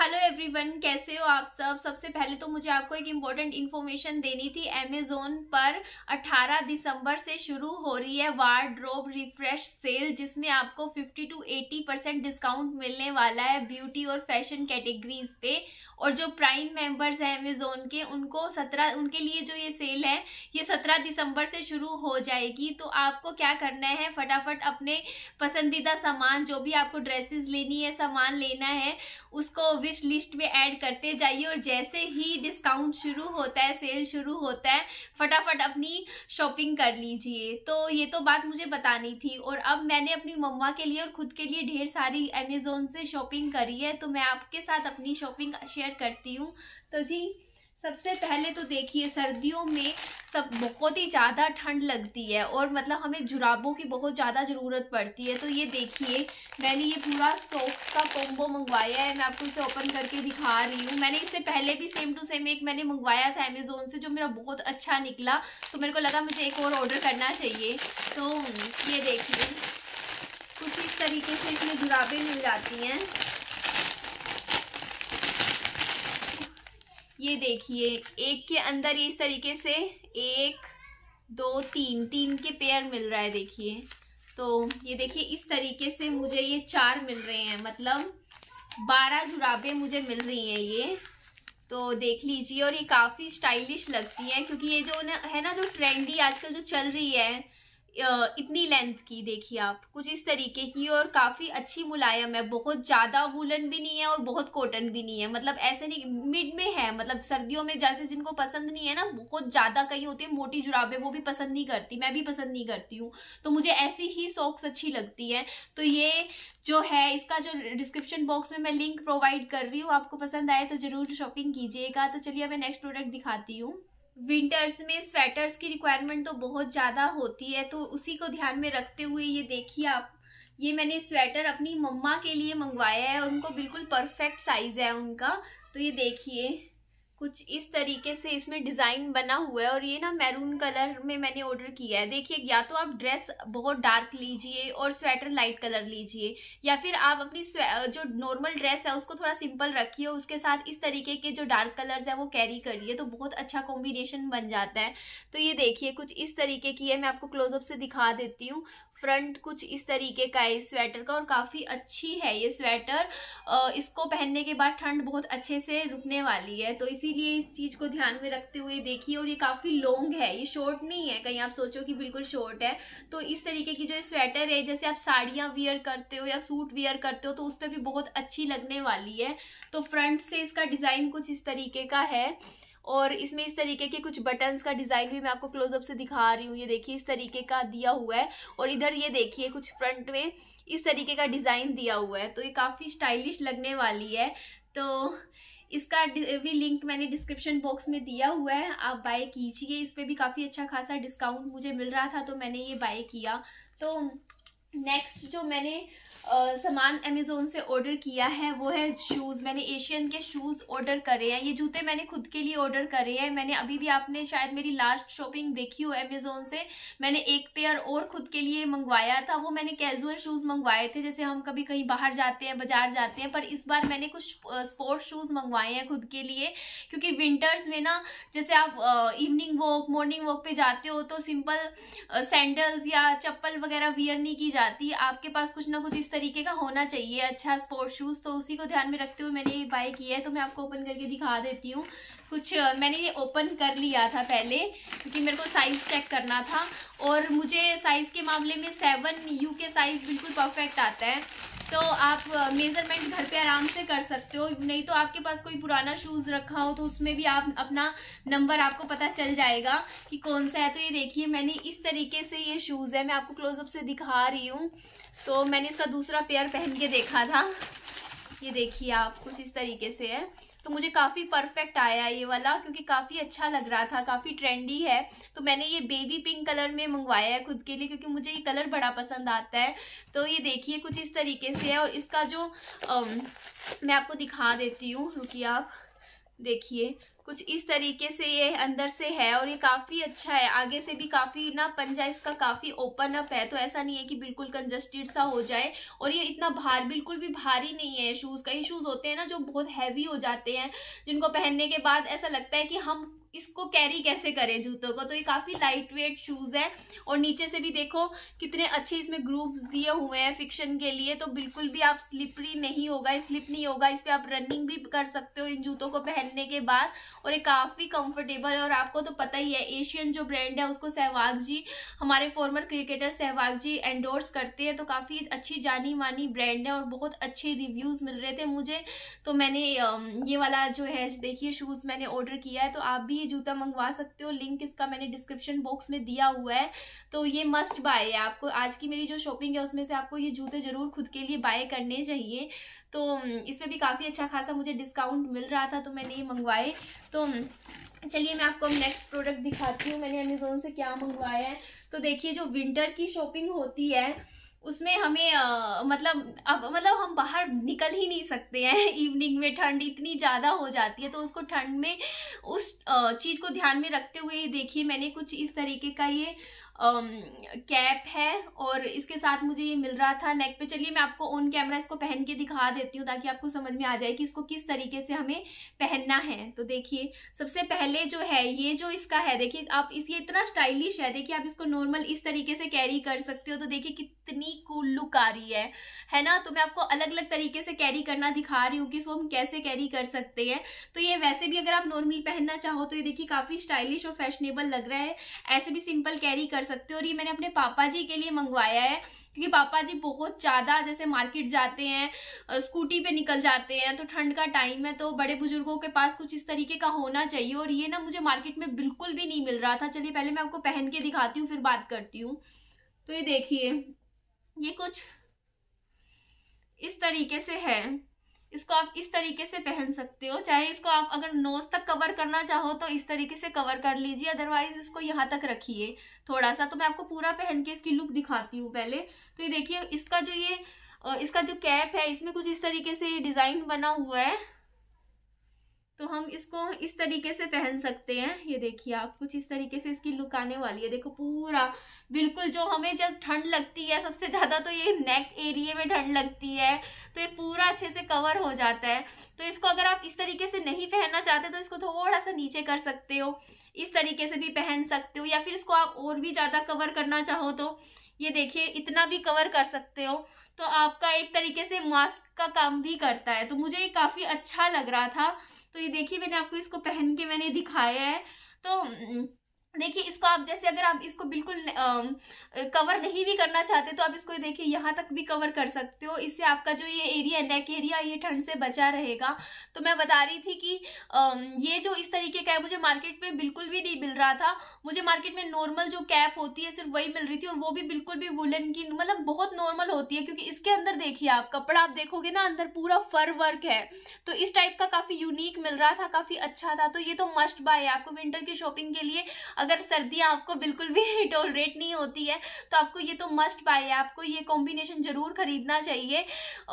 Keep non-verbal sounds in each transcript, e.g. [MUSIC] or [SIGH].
hello everyone कैसे हो आप सब सबसे पहले तो मुझे आपको एक इम्पॉर्टेंट इन्फॉर्मेशन देनी थी अमेजोन पर 18 दिसंबर से शुरू हो रही है वार्ड्रोब रिफ्रेश सेल जिसमें आपको 50 टू 80 परसेंट डिस्काउंट मिलने वाला है ब्यूटी और फैशन कैटेगरीज पे और जो प्राइम मेंबर्स हैं अमेजोन के उनको सत्रह उनके लिए जो ये सेल है ये सत्रह दिसंबर से शुरू हो जाएगी तो आपको क्या करना है फटाफट अपने पसंदीदा सामान जो भी आपको ड्रेसेस लेनी है सामान लेना है उसको विश लिस्ट में ऐड करते जाइए और जैसे ही डिस्काउंट शुरू होता है सेल शुरू होता है फटाफट अपनी शॉपिंग कर लीजिए तो ये तो बात मुझे बतानी थी और अब मैंने अपनी मम्मा के लिए और खुद के लिए ढेर सारी अमेजोन से शॉपिंग करी है तो मैं आपके साथ अपनी शॉपिंग शेयर शेयर करती हूँ तो जी सबसे पहले तो देखिए सर्दियों में सब बहुत ही ज़्यादा ठंड लगती है और मतलब हमें जुराबों की बहुत ज़्यादा ज़रूरत पड़ती है तो ये देखिए मैंने ये पूरा सॉक्स का कॉम्बो मंगवाया है मैं आपको इसे ओपन करके दिखा रही हूँ मैंने इससे पहले भी सेम टू सेम एक मैंने मंगवाया था अमेज़ोन से जो मेरा बहुत अच्छा निकला तो मेरे को लगा मुझे एक और ऑर्डर करना चाहिए तो ये देखिए कुछ इस तरीके से इसमें जुराबें मिल जाती हैं ये देखिए एक के अंदर ये इस तरीके से एक दो तीन तीन के पेयर मिल रहा है देखिए तो ये देखिए इस तरीके से मुझे ये चार मिल रहे हैं मतलब बारह जुराबें मुझे मिल रही हैं ये तो देख लीजिए और ये काफ़ी स्टाइलिश लगती हैं क्योंकि ये जो है ना जो ट्रेंडी आजकल जो चल रही है इतनी लेंथ की देखिए आप कुछ इस तरीके की और काफ़ी अच्छी मुलायम है बहुत ज़्यादा वुलन भी नहीं है और बहुत कॉटन भी नहीं है मतलब ऐसे नहीं मिड में है मतलब सर्दियों में जैसे जिनको पसंद नहीं है ना बहुत ज़्यादा कहीं होती है मोटी जुराबे वो भी पसंद नहीं करती मैं भी पसंद नहीं करती हूँ तो मुझे ऐसी ही सॉक्स अच्छी लगती है तो ये जो है इसका जो डिस्क्रिप्शन बॉक्स में मैं लिंक प्रोवाइड कर रही हूँ आपको पसंद आए तो ज़रूर शॉपिंग कीजिएगा तो चलिए मैं नेक्स्ट प्रोडक्ट दिखाती हूँ विंटर्स में स्वेटर्स की रिक्वायरमेंट तो बहुत ज़्यादा होती है तो उसी को ध्यान में रखते हुए ये देखिए आप ये मैंने स्वेटर अपनी मम्मा के लिए मंगवाया है उनको बिल्कुल परफेक्ट साइज़ है उनका तो ये देखिए कुछ इस तरीके से इसमें डिज़ाइन बना हुआ है और ये ना मैरून कलर में मैंने ऑर्डर किया है देखिए या तो आप ड्रेस बहुत डार्क लीजिए और स्वेटर लाइट कलर लीजिए या फिर आप अपनी जो नॉर्मल ड्रेस है उसको थोड़ा सिंपल रखिए उसके साथ इस तरीके के जो डार्क कलर्स है वो कैरी करिए तो बहुत अच्छा कॉम्बिनेशन बन जाता है तो ये देखिए कुछ इस तरीके की है मैं आपको क्लोजअप से दिखा देती हूँ फ्रंट कुछ इस तरीके का है इस स्वेटर का और काफ़ी अच्छी है ये स्वेटर इसको पहनने के बाद ठंड बहुत अच्छे से रुकने वाली है तो इसीलिए इस चीज़ को ध्यान में रखते हुए देखिए और ये काफ़ी लॉन्ग है ये शॉर्ट नहीं है कहीं आप सोचो कि बिल्कुल शॉर्ट है तो इस तरीके की जो स्वेटर है जैसे आप साड़ियाँ वियर करते हो या सूट वियर करते हो तो उस पर भी बहुत अच्छी लगने वाली है तो फ्रंट से इसका डिज़ाइन कुछ इस तरीके का है और इसमें इस तरीके के कुछ बटन्स का डिज़ाइन भी मैं आपको क्लोजअप से दिखा रही हूँ ये देखिए इस तरीके का दिया हुआ है और इधर ये देखिए कुछ फ्रंट में इस तरीके का डिज़ाइन दिया हुआ है तो ये काफ़ी स्टाइलिश लगने वाली है तो इसका भी लिंक मैंने डिस्क्रिप्शन बॉक्स में दिया हुआ है आप बाय कीजिए इस पर भी काफ़ी अच्छा खासा डिस्काउंट मुझे मिल रहा था तो मैंने ये बाय किया तो नेक्स्ट जो मैंने सामान अमेज़ोन से ऑर्डर किया है वो है शूज़ मैंने एशियन के शूज़ ऑर्डर करे हैं ये जूते मैंने खुद के लिए ऑर्डर करे हैं मैंने अभी भी आपने शायद मेरी लास्ट शॉपिंग देखी हो अमेज़ोन से मैंने एक पेयर और ख़ुद के लिए मंगवाया था वो मैंने कैजुअल शूज़ मंगवाए थे जैसे हम कभी कहीं बाहर जाते हैं बाजार जाते हैं पर इस बार मैंने कुछ स्पोर्ट्स शूज़ मंगवाए हैं खुद के लिए क्योंकि विंटर्स में ना जैसे आप इवनिंग वॉक मॉर्निंग वॉक पर जाते हो तो सिंपल सैंडल्स या चप्पल वगैरह वियर नहीं की जाती जाती है आपके पास कुछ ना कुछ इस तरीके का होना चाहिए अच्छा स्पोर्ट्स शूज़ तो उसी को ध्यान में रखते हुए मैंने ये बाय किया है तो मैं आपको ओपन करके दिखा देती हूँ कुछ मैंने ये ओपन कर लिया था पहले क्योंकि मेरे को साइज़ चेक करना था और मुझे साइज़ के मामले में सेवन यू के साइज़ बिल्कुल परफेक्ट आता है तो आप मेज़रमेंट घर पे आराम से कर सकते हो नहीं तो आपके पास कोई पुराना शूज़ रखा हो तो उसमें भी आप अपना नंबर आपको पता चल जाएगा कि कौन सा है तो ये देखिए मैंने इस तरीके से ये शूज़ है मैं आपको क्लोजअप से दिखा रही हूँ तो मैंने इसका दूसरा पेयर पहन के देखा था ये देखिए आप कुछ इस तरीके से है तो मुझे काफ़ी परफेक्ट आया ये वाला क्योंकि काफ़ी अच्छा लग रहा था काफ़ी ट्रेंडी है तो मैंने ये बेबी पिंक कलर में मंगवाया है खुद के लिए क्योंकि मुझे ये कलर बड़ा पसंद आता है तो ये देखिए कुछ इस तरीके से है और इसका जो आ, मैं आपको दिखा देती हूँ रुकिए आप देखिए कुछ इस तरीके से ये अंदर से है और ये काफ़ी अच्छा है आगे से भी काफ़ी ना पंजा इसका काफ़ी ओपन अप है तो ऐसा नहीं है कि बिल्कुल कंजस्टेड सा हो जाए और ये इतना भार बिल्कुल भी भारी नहीं है शूज़ कई शूज़ होते हैं ना जो बहुत हैवी हो जाते हैं जिनको पहनने के बाद ऐसा लगता है कि हम इसको कैरी कैसे करें जूतों को तो ये काफ़ी लाइट वेट शूज़ है और नीचे से भी देखो कितने अच्छे इसमें ग्रूव्स दिए हुए हैं फिक्शन के लिए तो बिल्कुल भी आप स्लिपरी नहीं होगा स्लिप नहीं होगा इस पर आप रनिंग भी कर सकते हो इन जूतों को पहनने के बाद और ये काफ़ी कंफर्टेबल है और आपको तो पता ही है एशियन जो ब्रांड है उसको सहवाग जी हमारे former cricketer Sehwag ji endorse करते हैं तो काफ़ी अच्छी जानी मानी ब्रांड है और बहुत अच्छे रिव्यूज़ मिल रहे थे मुझे तो मैंने ये वाला जो है देखिए शूज़ मैंने ऑर्डर किया है तो आप भी ये जूता मंगवा सकते हो लिंक इसका मैंने डिस्क्रिप्शन बॉक्स में दिया हुआ है तो ये मस्ट बाय है आपको आज की मेरी जो शॉपिंग है उसमें से आपको ये जूते ज़रूर खुद के लिए बाय करने चाहिए तो इसमें भी काफ़ी अच्छा खासा मुझे डिस्काउंट मिल रहा था तो मैंने ये मंगवाए तो चलिए मैं आपको अब नेक्स्ट प्रोडक्ट दिखाती हूँ मैंने अमेज़ोन से क्या मंगवाया है तो देखिए जो विंटर की शॉपिंग होती है उसमें हमें आ, मतलब अब मतलब हम बाहर निकल ही नहीं सकते हैं [LAUGHS] इवनिंग में ठंड इतनी ज़्यादा हो जाती है तो उसको ठंड में उस चीज़ को ध्यान में रखते हुए ही देखिए मैंने कुछ इस तरीके का ये कैप um, है और इसके साथ मुझे ये मिल रहा था नेक पे चलिए मैं आपको ऑन कैमरा इसको पहन के दिखा देती हूँ ताकि आपको समझ में आ जाए कि इसको किस तरीके से हमें पहनना है तो देखिए सबसे पहले जो है ये जो इसका है देखिए आप इस ये इतना स्टाइलिश है देखिए आप इसको नॉर्मल इस तरीके से कैरी कर सकते हो तो देखिए कितनी कूल लुक आ रही है है ना तो मैं आपको अलग अलग तरीके से कैरी करना दिखा रही हूँ कि इसको हम कैसे कैरी कर सकते हैं तो ये वैसे भी अगर आप नॉर्मली पहनना चाहो तो ये देखिए काफ़ी स्टाइलिश और फैशनेबल लग रहा है ऐसे भी सिंपल कैरी कर कर सकते हो और ये मैंने अपने पापा जी के लिए मंगवाया है क्योंकि पापा जी बहुत ज़्यादा जैसे मार्केट जाते हैं स्कूटी पे निकल जाते हैं तो ठंड का टाइम है तो बड़े बुजुर्गों के पास कुछ इस तरीके का होना चाहिए और ये ना मुझे मार्केट में बिल्कुल भी नहीं मिल रहा था चलिए पहले मैं आपको पहन के दिखाती हूँ फिर बात करती हूँ तो ये देखिए ये कुछ इस तरीके से है इसको आप इस तरीके से पहन सकते हो चाहे इसको आप अगर नोज तक कवर करना चाहो तो इस तरीके से कवर कर लीजिए अदरवाइज इसको यहाँ तक रखिए थोड़ा सा तो मैं आपको पूरा पहन के इसकी लुक दिखाती हूँ पहले तो ये देखिए इसका जो ये इसका जो कैप है इसमें कुछ इस तरीके से डिज़ाइन बना हुआ है तो हम इसको इस तरीके से पहन सकते हैं ये देखिए आप कुछ इस तरीके से इसकी लुक आने वाली है देखो पूरा बिल्कुल जो हमें जब ठंड लगती है सबसे ज़्यादा तो ये नेक एरिए में ठंड लगती है तो ये पूरा अच्छे से कवर हो जाता है तो इसको अगर आप इस तरीके से नहीं पहनना चाहते तो इसको थोड़ा सा नीचे कर सकते हो इस तरीके से भी पहन सकते हो या फिर इसको आप और भी ज़्यादा कवर करना चाहो तो ये देखिए इतना भी कवर कर सकते हो तो आपका एक तरीके से मास्क का काम भी करता है तो मुझे ये काफ़ी अच्छा लग रहा था तो ये देखिए मैंने आपको इसको पहन के मैंने दिखाया है तो देखिए इसको आप जैसे अगर आप इसको बिल्कुल कवर नहीं भी करना चाहते तो आप इसको देखिए यहाँ तक भी कवर कर सकते हो इससे आपका जो ये एरिया है नेक एरिया ये ठंड से बचा रहेगा तो मैं बता रही थी कि आ, ये जो इस तरीके का है मुझे मार्केट में बिल्कुल भी नहीं मिल रहा था मुझे मार्केट में नॉर्मल जो कैप होती है सिर्फ वही मिल रही थी और वो भी बिल्कुल भी वुलन की मतलब बहुत नॉर्मल होती है क्योंकि इसके अंदर देखिए आप कपड़ा आप देखोगे ना अंदर पूरा फर वर्क है तो इस टाइप का काफ़ी यूनिक मिल रहा था काफ़ी अच्छा था तो ये तो मस्ट बाय है आपको विंटर की शॉपिंग के लिए अगर सर्दियाँ आपको बिल्कुल भी टॉलरेट [LAUGHS] नहीं होती है तो आपको ये तो मस्ट बाय है आपको ये कॉम्बिनेशन ज़रूर खरीदना चाहिए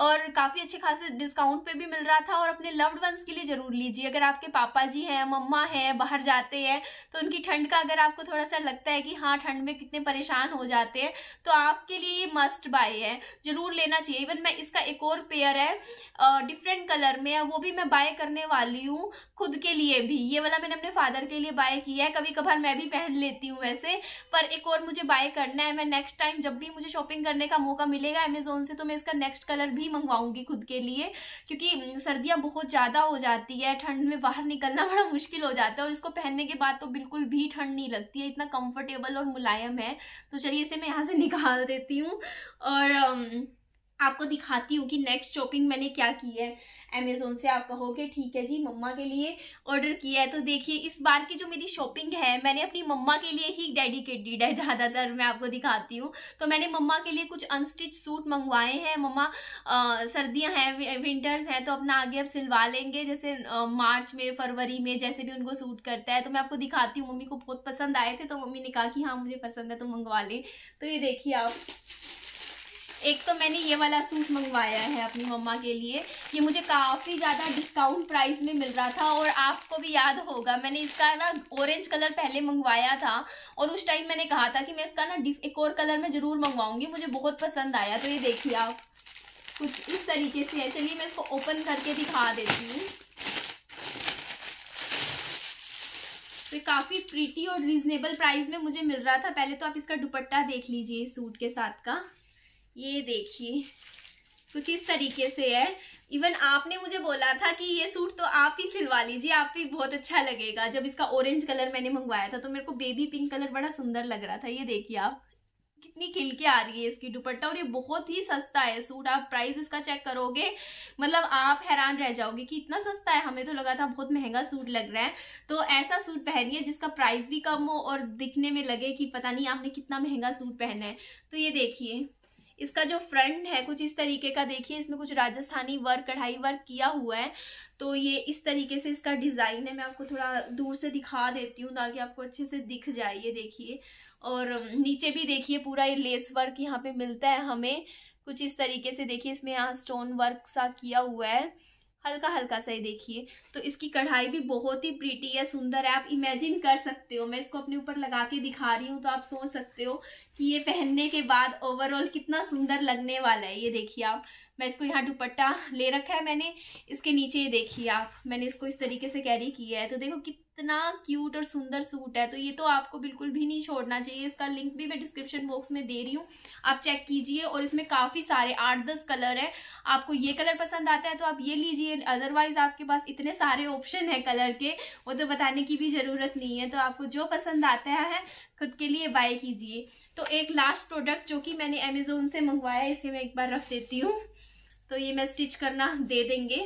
और काफ़ी अच्छे खासे डिस्काउंट पे भी मिल रहा था और अपने लव्ड वंस के लिए ज़रूर लीजिए अगर आपके पापा जी हैं मम्मा हैं बाहर जाते हैं तो उनकी ठंड का अगर आपको थोड़ा सा लगता है कि हाँ ठंड में कितने परेशान हो जाते हैं तो आपके लिए ये मस्ट बाय है ज़रूर लेना चाहिए इवन मैं इसका एक और पेयर है डिफरेंट कलर में है वो भी मैं बाय करने वाली हूँ खुद के लिए भी ये वाला मैंने अपने फादर के लिए बाय किया है कभी कभार मैं भी भी पहन लेती हूँ वैसे पर एक और मुझे बाय करना है मैं नेक्स्ट टाइम जब भी मुझे शॉपिंग करने का मौका मिलेगा अमेजोन से तो मैं इसका नेक्स्ट कलर भी मंगवाऊंगी खुद के लिए क्योंकि हम्म, सर्दियाँ बहुत ज़्यादा हो जाती है ठंड में बाहर निकलना [LAUGHS] बड़ा मुश्किल हो जाता है और इसको पहनने के बाद तो बिल्कुल भी ठंड नहीं लगती है इतना कंफर्टेबल और मुलायम है तो चलिए इसे मैं यहाँ से [LAUGHS] निकाल देती हूँ और आपको दिखाती हूँ कि नेक्स्ट शॉपिंग मैंने क्या की है अमेज़ोन से आप कहोगे ठीक है जी मम्मा के लिए ऑर्डर किया है तो देखिए इस बार की जो मेरी शॉपिंग है मैंने अपनी मम्मा के लिए ही डेडिकेटेड है ज़्यादातर मैं आपको दिखाती हूँ तो मैंने मम्मा के लिए कुछ अनस्टिच सूट मंगवाए हैं मम्मा सर्दियाँ हैं विंटर्स हैं तो अपना आगे अब सिलवा लेंगे जैसे आ, मार्च में फरवरी में जैसे भी उनको सूट करता है तो मैं आपको दिखाती हूँ मम्मी को बहुत पसंद आए थे तो मम्मी ने कहा कि हाँ मुझे पसंद है तो मंगवा लें तो ये देखिए आप एक तो मैंने ये वाला सूट मंगवाया है अपनी मम्मा के लिए ये मुझे काफ़ी ज़्यादा डिस्काउंट प्राइस में मिल रहा था और आपको भी याद होगा मैंने इसका ना ऑरेंज कलर पहले मंगवाया था और उस टाइम मैंने कहा था कि मैं इसका ना एक और कलर में ज़रूर मंगवाऊंगी मुझे बहुत पसंद आया तो ये देखिए आप कुछ इस तरीके से है चलिए मैं इसको ओपन करके दिखा देती हूँ तो काफ़ी प्रीटी और रीजनेबल प्राइस में मुझे मिल रहा था पहले तो आप इसका दुपट्टा देख लीजिए सूट के साथ का ये देखिए कुछ इस तरीके से है इवन आपने मुझे बोला था कि ये सूट तो आप ही सिलवा लीजिए आप ही बहुत अच्छा लगेगा जब इसका ऑरेंज कलर मैंने मंगवाया था तो मेरे को बेबी पिंक कलर बड़ा सुंदर लग रहा था ये देखिए आप कितनी खिल के आ रही है इसकी दुपट्टा और ये बहुत ही सस्ता है सूट आप प्राइस इसका चेक करोगे मतलब आप हैरान रह जाओगे कि इतना सस्ता है हमें तो लगा था बहुत महंगा सूट लग रहा है तो ऐसा सूट पहनिए जिसका प्राइस भी कम हो और दिखने में लगे कि पता नहीं आपने कितना महंगा सूट पहना है तो ये देखिए इसका जो फ्रंट है कुछ इस तरीके का देखिए इसमें कुछ राजस्थानी वर्क कढ़ाई वर्क किया हुआ है तो ये इस तरीके से इसका डिज़ाइन है मैं आपको थोड़ा दूर से दिखा देती हूँ ताकि आपको अच्छे से दिख जाए ये देखिए और नीचे भी देखिए पूरा ये लेस वर्क यहाँ पे मिलता है हमें कुछ इस तरीके से देखिए इसमें यहाँ स्टोन वर्क सा किया हुआ है हल्का हल्का सा ही देखिए तो इसकी कढ़ाई भी बहुत ही प्रीटी है सुंदर है आप इमेजिन कर सकते हो मैं इसको अपने ऊपर लगा के दिखा रही हूँ तो आप सोच सकते हो कि ये पहनने के बाद ओवरऑल कितना सुंदर लगने वाला है ये देखिए आप मैं इसको यहाँ दुपट्टा ले रखा है मैंने इसके नीचे देखिए आप मैंने इसको इस तरीके से कैरी किया है तो देखो कितना क्यूट और सुंदर सूट है तो ये तो आपको बिल्कुल भी नहीं छोड़ना चाहिए इसका लिंक भी मैं डिस्क्रिप्शन बॉक्स में दे रही हूँ आप चेक कीजिए और इसमें काफ़ी सारे आठ दस कलर है आपको ये कलर पसंद आता है तो आप ये लीजिए अदरवाइज आपके पास इतने सारे ऑप्शन है कलर के वो तो बताने की भी ज़रूरत नहीं है तो आपको जो पसंद आता है खुद के लिए बाय कीजिए तो एक लास्ट प्रोडक्ट जो कि मैंने अमेजोन से मंगवाया इसे मैं एक बार रख देती हूँ तो ये मैं स्टिच करना दे देंगे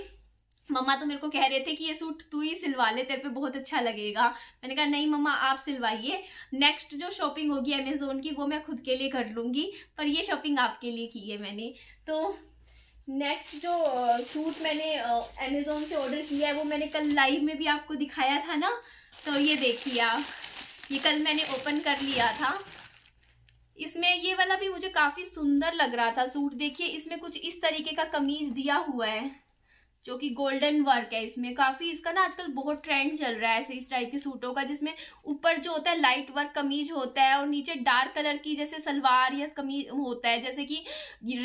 मम्मा तो मेरे को कह रहे थे कि ये सूट तू ही सिलवा ले तेरे पे बहुत अच्छा लगेगा मैंने कहा नहीं मम्मा आप सिलवाइए नेक्स्ट जो शॉपिंग होगी अमेजोन की वो मैं खुद के लिए कर लूँगी पर ये शॉपिंग आपके लिए की है मैंने तो नेक्स्ट जो सूट मैंने अमेजोन से ऑर्डर किया है वो मैंने कल लाइव में भी आपको दिखाया था ना तो ये देखिए आप ये कल मैंने ओपन कर लिया था इसमें ये वाला भी मुझे काफी सुंदर लग रहा था सूट देखिए इसमें कुछ इस तरीके का कमीज दिया हुआ है जो कि गोल्डन वर्क है इसमें काफी इसका ना आजकल बहुत ट्रेंड चल रहा है ऐसे इस टाइप के सूटों का जिसमें ऊपर जो होता है लाइट वर्क कमीज होता है और नीचे डार्क कलर की जैसे सलवार या कमीज होता है जैसे कि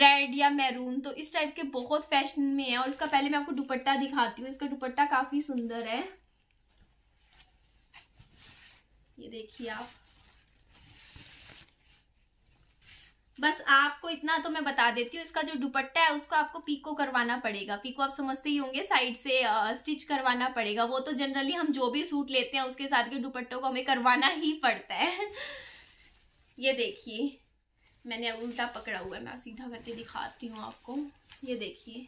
रेड या मैरून तो इस टाइप के बहुत फैशन में है और इसका पहले मैं आपको दुपट्टा दिखाती हूँ इसका दुपट्टा काफी सुंदर है ये देखिए आप बस आपको इतना तो मैं बता देती हूँ इसका जो दुपट्टा है उसको आपको पीको करवाना पड़ेगा पीको आप समझते ही होंगे साइड से स्टिच करवाना पड़ेगा वो तो जनरली हम जो भी सूट लेते हैं उसके साथ के दुपट्टों को हमें करवाना ही पड़ता है [LAUGHS] ये देखिए मैंने उल्टा पकड़ा हुआ है मैं सीधा करके दिखाती हूँ आपको ये देखिए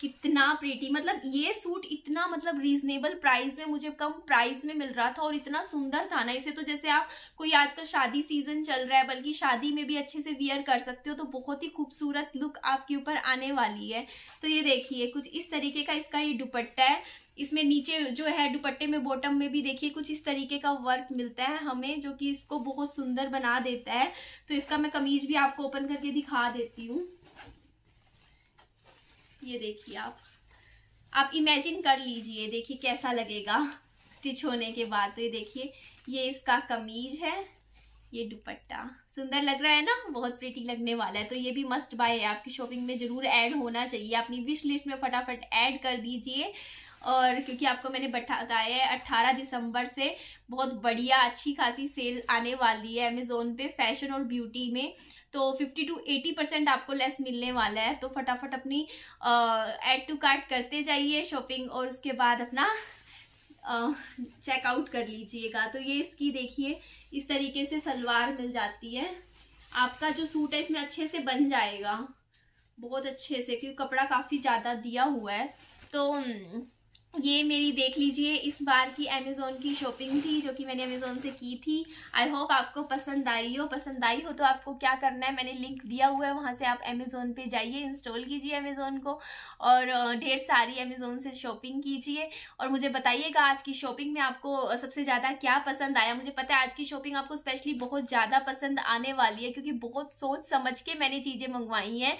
कितना प्रीटी मतलब ये सूट इतना मतलब रीजनेबल प्राइस में मुझे कम प्राइस में मिल रहा था और इतना सुंदर था ना इसे तो जैसे आप कोई आजकल शादी सीजन चल रहा है बल्कि शादी में भी अच्छे से वियर कर सकते हो तो बहुत ही खूबसूरत लुक आपके ऊपर आने वाली है तो ये देखिए कुछ इस तरीके का इसका ये दुपट्टा है इसमें नीचे जो है दुपट्टे में बॉटम में भी देखिए कुछ इस तरीके का वर्क मिलता है हमें जो कि इसको बहुत सुंदर बना देता है तो इसका मैं कमीज भी आपको ओपन करके दिखा देती हूँ ये देखिए आप आप इमेजिन कर लीजिए देखिए कैसा लगेगा स्टिच होने के बाद तो ये देखिए ये इसका कमीज है ये दुपट्टा सुंदर लग रहा है ना बहुत प्रीटी लगने वाला है तो ये भी मस्ट बाय है आपकी शॉपिंग में ज़रूर ऐड होना चाहिए अपनी विश लिस्ट में फटाफट ऐड कर दीजिए और क्योंकि आपको मैंने बताया है अट्ठारह दिसंबर से बहुत बढ़िया अच्छी खासी सेल आने वाली है अमेज़ोन पे फैशन और ब्यूटी में तो 50 टू 80 परसेंट आपको लेस मिलने वाला है तो फटाफट अपनी ऐड टू कार्ट करते जाइए शॉपिंग और उसके बाद अपना चेकआउट कर लीजिएगा तो ये इसकी देखिए इस तरीके से सलवार मिल जाती है आपका जो सूट है इसमें अच्छे से बन जाएगा बहुत अच्छे से क्योंकि कपड़ा काफ़ी ज़्यादा दिया हुआ है तो ये मेरी देख लीजिए इस बार की अमेज़ोन की शॉपिंग थी जो कि मैंने अमेज़ोन से की थी आई होप आपको पसंद आई हो पसंद आई हो तो आपको क्या करना है मैंने लिंक दिया हुआ है वहाँ से आप अमेज़ोन पे जाइए इंस्टॉल कीजिए अमेज़ोन को और ढेर सारी अमेज़ोन से शॉपिंग कीजिए और मुझे बताइएगा आज की शॉपिंग में आपको सबसे ज़्यादा क्या पसंद आया मुझे पता है आज की शॉपिंग आपको स्पेशली बहुत ज़्यादा पसंद आने वाली है क्योंकि बहुत सोच समझ के मैंने चीज़ें मंगवाई हैं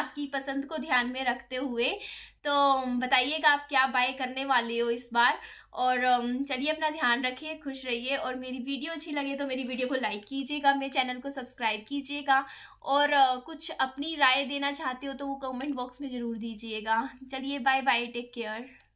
आपकी पसंद को ध्यान में रखते हुए तो बताइएगा आप क्या बाय करने वाले हो इस बार और चलिए अपना ध्यान रखिए खुश रहिए और मेरी वीडियो अच्छी लगे तो मेरी वीडियो को लाइक कीजिएगा मेरे चैनल को सब्सक्राइब कीजिएगा और कुछ अपनी राय देना चाहते हो तो वो कमेंट बॉक्स में ज़रूर दीजिएगा चलिए बाय बाय टेक केयर